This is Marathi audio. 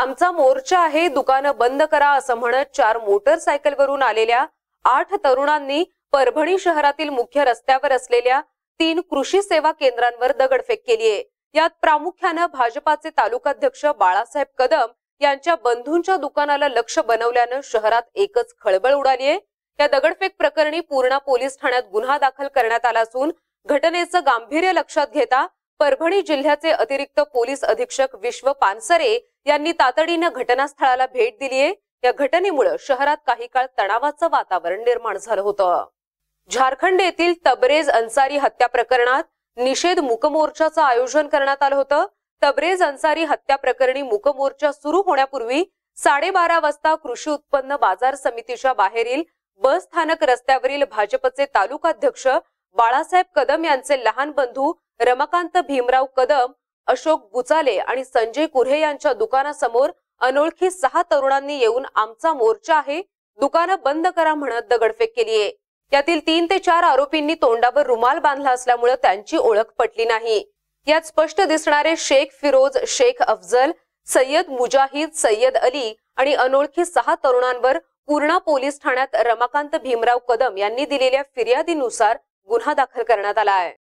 आमचा मोर्चा आहे दुकानं बंद करा असं म्हणत चार मोटरसायकलवरून आलेल्या आठ तरुणांनी परभणी शहरातील मुख्य रस्त्यावर असलेल्या तीन कृषी सेवा केंद्रांवर दगडफेक केली आहे यात प्रामुख्यानं भाजपाचे तालुकाध्यक्ष बाळासाहेब कदम यांच्या बंधूंच्या दुकानाला लक्ष बनवल्यानं शहरात एकच खळबळ उडाली आहे या दगडफेक प्रकरणी पूर्णा पोलीस ठाण्यात गुन्हा दाखल करण्यात आला असून घटनेचं गांभीर्य लक्षात घेता परभणी जिल्ह्याचे अतिरिक्त पोलीस अधीक्षक विश्व पानसरे यांनी तातडीनं घटनास्थळाला भेट दिलीये या घटनेमुळे शहरात काही काळ तणावाचं वातावरण निर्माण झालं होतं झारखंड येथील तबरेज अन्सारी हत्या प्रकरणात निषेध मुकमोर्चाचं आयोजन करण्यात आलं होतं तबरेज अन्सारी हत्या प्रकरणी मुकमोर्चा सुरू होण्यापूर्वी साडेबारा वाजता कृषी उत्पन्न बाजार समितीच्या बाहेरील बस स्थानक रस्त्यावरील भाजपचे तालुकाध्यक्ष बाळासाहेब कदम यांचे लहान बंधू रमाकांत भीमराव कदम अशोक बुचाले आणि संजय कुऱ्हे यांच्या दुकानासमोर अनोळखी सहा तरुणांनी येऊन आमचा मोर्चा आहे दुकानं बंद करा म्हणत दगडफेक केलीये त्यातील तीन ते चार आरोपींनी तोंडावर रुमाल बांधला असल्यामुळे त्यांची ओळख पटली नाही यात स्पष्ट दिसणारे शेख फिरोज शेख अफजल सय्यद मुजाहिद सय्यद अली आणि अनोळखी सहा तरुणांवर पूर्णा पोलीस ठाण्यात रमाकांत भीमराव कदम यांनी दिलेल्या फिर्यादीनुसार गुन्हा दाखल करण्यात आला आहे